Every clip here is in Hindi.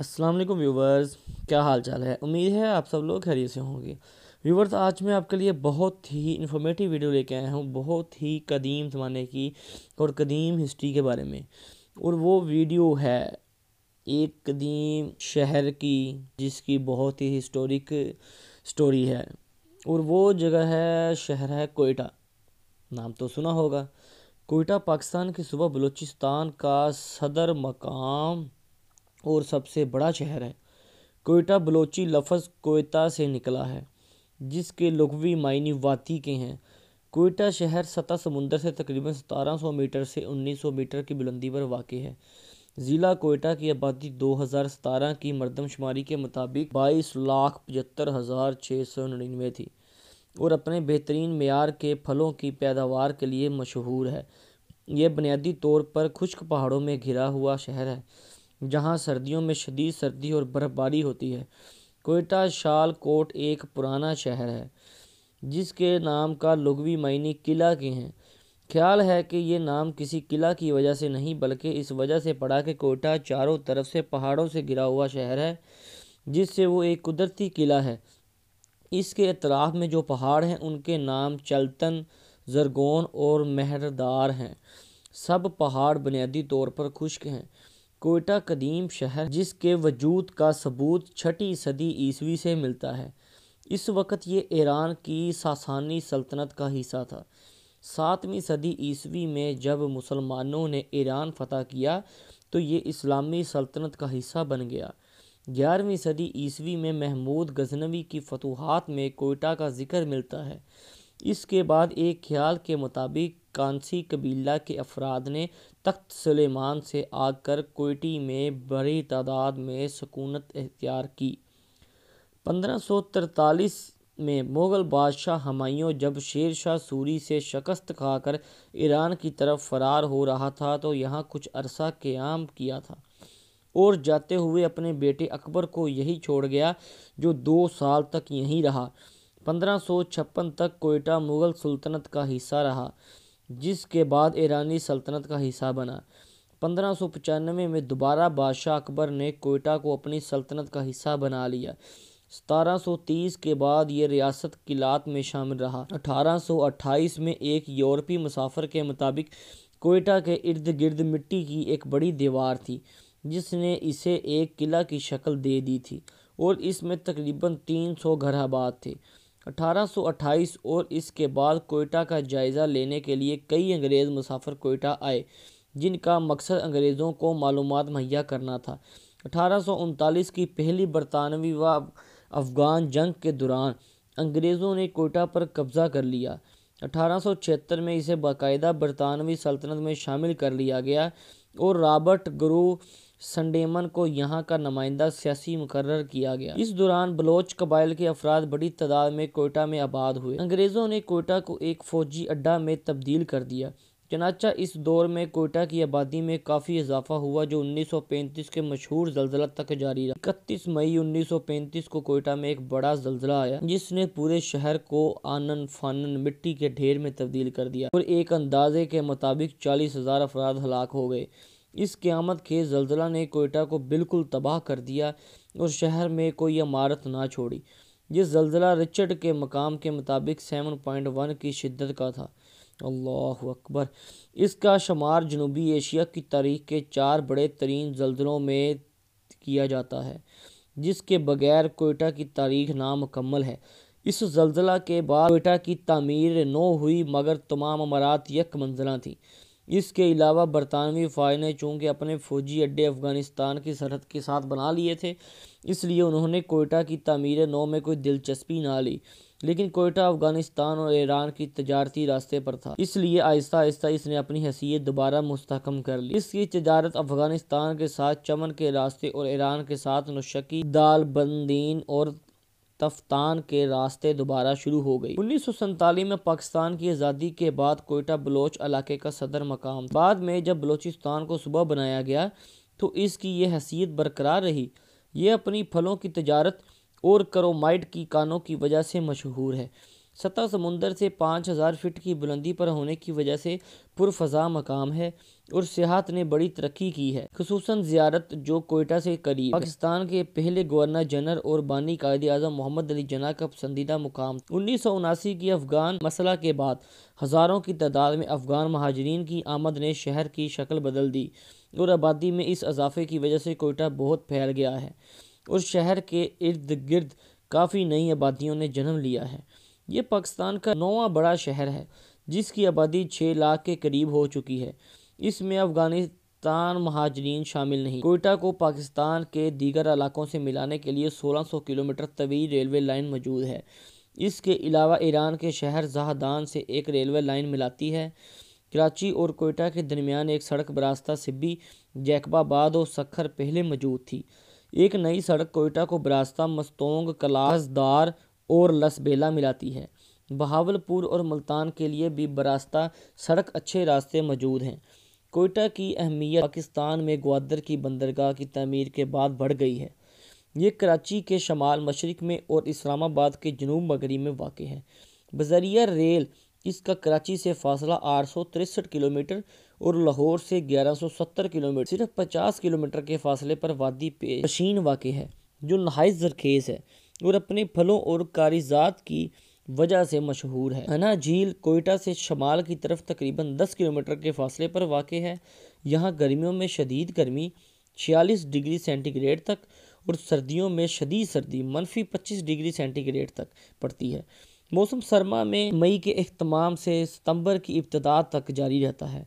अस्सलाम वालेकुम व्यूवर्स क्या हाल चाल है उम्मीद है आप सब लोग खैरियत से होंगे व्यूवर्स आज मैं आपके लिए बहुत ही इन्फॉर्मेटिव वीडियो लेके आया हूँ बहुत ही कदीम ज़माने की और कदीम हिस्ट्री के बारे में और वो वीडियो है एक कदीम शहर की जिसकी बहुत ही हिस्टोरिक स्टोरी है और वो जगह है शहर है कोयटा नाम तो सुना होगा कोयटा पाकिस्तान के सुबह बलूचिस्तान का सदर मकाम और सबसे बड़ा शहर है कोयटा बलोची लफ्ज़ कोयता से निकला है जिसके लघवी मायने वाती के हैं कोयटा शहर सतह समुंदर से तकरीबन सतारह सौ मीटर से उन्नीस सौ मीटर की बुलंदी पर वाक़ है ज़िला कोयटा की आबादी दो हज़ार सतारह की मरदमशुमारी के मुताबिक बाईस लाख पचहत्तर हज़ार छः सौ निन्यानवे थी और अपने बेहतरीन मैार के फलों की पैदावार के लिए मशहूर है यह बुनियादी तौर पर खुश्क पहाड़ों में घिरा हुआ शहर है जहाँ सर्दियों में शदीद सर्दी और बर्फ़बारी होती है कोयटा शाल कोट एक पुराना शहर है जिसके नाम का लुगवी मायने किला के हैं ख्याल है कि ये नाम किसी किला की वजह से नहीं बल्कि इस वजह से पड़ा कि कोयटा चारों तरफ से पहाड़ों से घिरा हुआ शहर है जिससे वो एक कुदरती किला है इसके अतराफ़ में जो पहाड़ हैं उनके नाम चलतन जरगोन और महरदार हैं सब पहाड़ बुनियादी तौर पर खुश्क हैं कोयटा कदीम शहर जिसके वजूद का सबूत छठी सदी ईस्वी से मिलता है इस वक्त ये ईरान की सासानी सल्तनत का हिस्सा था सातवीं सदी ईस्वी में जब मुसलमानों ने ईरान फतह किया तो ये इस्लामी सल्तनत का हिस्सा बन गया ग्यारहवीं सदी ईस्वी में महमूद गजनवी की फतूहत में कोयटा का जिक्र मिलता है इसके बाद एक ख्याल के मुताबिक कांसी कबीला के अफराद ने तख्त सुलेमान से आकर कोटी में बड़ी तादाद में सकूनत अख्तियार की पंद्रह सौ तरतालीस में मुग़ल बादशाह हमायों जब शेर शाह सूरी से शिकस्त खाकर ईरान की तरफ फरार हो रहा था तो यहाँ कुछ अरसा क़्याम किया था और जाते हुए अपने बेटे अकबर को यही छोड़ गया जो दो साल तक यहीं रहा पंद्रह सौ छप्पन तक कोयटा मुग़ल सल्तनत का हिस्सा रहा जिसके बाद ईरानी सल्तनत का हिस्सा बना पंद्रह सौ पचानवे में दोबारा बादशाह अकबर ने कोयटा को अपनी सल्तनत का हिस्सा बना लिया 1730 के बाद ये रियासत किलात में शामिल रहा 1828 में एक यूरोपी मुसाफर के मुताबिक कोयटा के इर्द गिर्द मिट्टी की एक बड़ी दीवार थी जिसने इसे एक किला की शक्ल दे दी थी और इसमें तकरीबन 300 घर आबाद थे 1828 और इसके बाद कोयटा का जायज़ा लेने के लिए कई अंग्रेज़ मुसाफर कोयटा आए जिनका मकसद अंग्रेज़ों को मालूम मुहैया करना था अठारह की पहली बरतानवी व अफ़गान जंग के दौरान अंग्रेज़ों ने कोयटा पर कब्ज़ा कर लिया 1876 में इसे बाकायदा बरतानवी सल्तनत में शामिल कर लिया गया और रॉबर्ट ग्रू संडेमन को यहाँ का नुमाइंदा सियासी मुकर किया गया इस दौरान बलोच कबाइल के अफराद बड़ी तादाद में कोयटा में आबाद हुए अंग्रेज़ों ने कोयटा को एक फौजी अड्डा में तब्दील कर दिया चनाचा इस दौर में कोयटा की आबादी में काफ़ी इजाफा हुआ जो 1935 के मशहूर जल्जला तक जारी रहा इकतीस मई 1935 को कोयटा में एक बड़ा जलजिला आया जिसने पूरे शहर को आनन फानन मिट्टी के ढेर में तब्दील कर दिया और एक अंदाजे के मुताबिक चालीस हज़ार अफराद हलाक हो गए इस क़्यामत के ज़लज़ला ने कोयटा को बिल्कुल तबाह कर दिया और शहर में कोई इमारत ना छोड़ी ये जलजिला रिचर्ड के मकाम के मुताबिक सेवन पॉइंट वन की शिद्दत का था अल्लाह अकबर इसका शुमार जनूबी एशिया की तारीख के चार बड़े तरीन जल्जलों में किया जाता है जिसके बगैर कोयटा की तारीख नामकम्मल है इस जलजिला के बाद कोयटा की तमीर नो हुई मगर तमाम अमारात यक मंजिला थी इसके अलावा बरतानवी फ़ौज ने चूँकि अपने फ़ौजी अड्डे अफ़गानिस्तान की सरहद के साथ बना लिए थे इसलिए उन्होंने कोयटा की तमीर नौ में कोई दिलचस्पी ना ली लेकिन कोयटा अफ़गानिस्तान और ईरान की तजारती रास्ते पर था इसलिए आहिस्ता आहिस्ता इसने अपनी हैसियत दोबारा मुस्तकम कर ली इसकी तजारत अफ़गानिस्तान के साथ चमन के रास्ते और ईरान के साथ नशकी दाल बंदीन और तफ्तान के रास्ते दोबारा शुरू हो गई उन्नीस में पाकिस्तान की आज़ादी के बाद कोयटा बलोच इलाके का सदर मकाम बाद में जब बलोचिस्तान को सुबह बनाया गया तो इसकी ये हैसियत बरकरार रही ये अपनी फलों की तजारत और करोमाइट की कानों की वजह से मशहूर है सतह समुंदर से पाँच हज़ार फिट की बुलंदी पर होने की वजह से पुरफजा मकाम है और सियाहत ने बड़ी तरक्की की है खसूस जियारत जो कोयटा से करीब पाकिस्तान के पहले गवर्नर जनरल और बानी कायद अजम मोहम्मद अली जना का पसंदीदा मुकाम उन्नीस सौ उनासी की अफगान मसला के बाद हज़ारों की तादाद में अफगान महाजरीन की आमद ने शहर की शक्ल बदल दी और आबादी में इस इजाफे की वजह से कोयटा बहुत फैल गया है और शहर के इर्द गिर्द काफ़ी नई आबादियों ने जन्म लिया है ये पाकिस्तान का नौवा बड़ा शहर है जिसकी आबादी छः लाख के करीब हो चुकी है इसमें अफगानिस्तान महाजरीन शामिल नहीं कोयटा को पाकिस्तान के दीगर इलाकों से मिलाने के लिए 1600 किलोमीटर तवील रेलवे लाइन मौजूद है इसके अलावा ईरान के शहर जहादान से एक रेलवे लाइन मिलाती है कराची और कोयटा के दरमियान एक सड़क बरास्ता सिब्बी जैकबाबाद और सखर पहले मौजूद थी एक नई सड़क कोयटा को बरास्ता मस्तोंग कलासदार और लसबेला मिलाती है बहावलपुर और मुल्तान के लिए भी बरास्ता सड़क अच्छे रास्ते मौजूद हैं कोयटा की अहमियत पाकिस्तान में ग्वादर की बंदरगाह की तमीर के बाद बढ़ गई है ये कराची के शमाल मशरक़ में और इस्लामाबाद के जनूब मगरी में वाक़ है बजरिया रेल इसका कराची से फासला आठ किलोमीटर और लाहौर से 1170 किलोमीटर सिर्फ 50 किलोमीटर के फासले पर वादी पेशीन वाक़ है जो नहाय जरखेज़ है और अपने फलों और कारीजात की वजह से मशहूर है अना झील कोयटा से शमाल की तरफ तकरीबन 10 किलोमीटर के फासले पर वाक़ है यहाँ गर्मियों में शदीद गर्मी छियालीस डिग्री सेंटीग्रेड तक और सर्दियों में शदीद सर्दी मनफी पच्चीस डिग्री सेंटीग्रेड तक पड़ती है मौसम सरमा में मई के अख्तमाम से सितंबर की इब्तदा तक जारी रहता है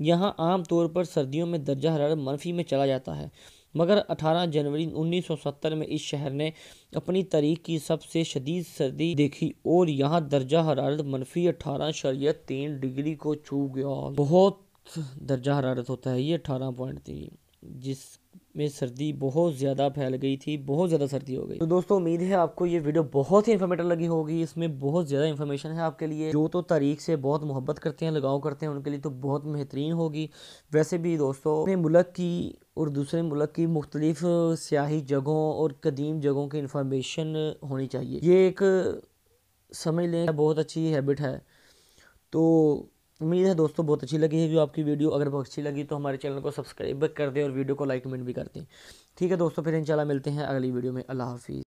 यहाँ आम तौर पर सर्दियों में दर्जा हरारत मनफी में चला जाता है मगर 18 जनवरी 1970 में इस शहर ने अपनी तारीख की सबसे शदीद सर्दी देखी और यहाँ दर्जा हरारत मनफी अठारह शरीय तीन डिग्री को छू गया बहुत दर्जा हरारत होता है ये अठारह पॉइंट तीन जिस में सर्दी बहुत ज़्यादा फैल गई थी बहुत ज़्यादा सर्दी हो गई तो दोस्तों उम्मीद है आपको ये वीडियो बहुत ही इन्फॉर्मेटिव लगी होगी इसमें बहुत ज़्यादा इन्फॉर्मेशन है आपके लिए जो तो तारीख से बहुत मोहब्बत करते हैं लगाव करते हैं उनके लिए तो बहुत बेहतरीन होगी वैसे भी दोस्तों अपने मुल्क की और दूसरे मुल्क की मुख्तलिफ सियाही जगहों और कदीम जगहों की इंफॉर्मेशन होनी चाहिए ये एक समझ लें बहुत अच्छी हैबिट है तो उम्मीद है दोस्तों बहुत अच्छी लगी है जो आपकी वीडियो अगर बहुत अच्छी लगी तो हमारे चैनल को सब्सक्राइब कर दें और वीडियो को लाइक कमेंट भी कर दें ठीक है दोस्तों फिर इंशाल्लाह मिलते हैं अगली वीडियो में अल्लाह हाफिज़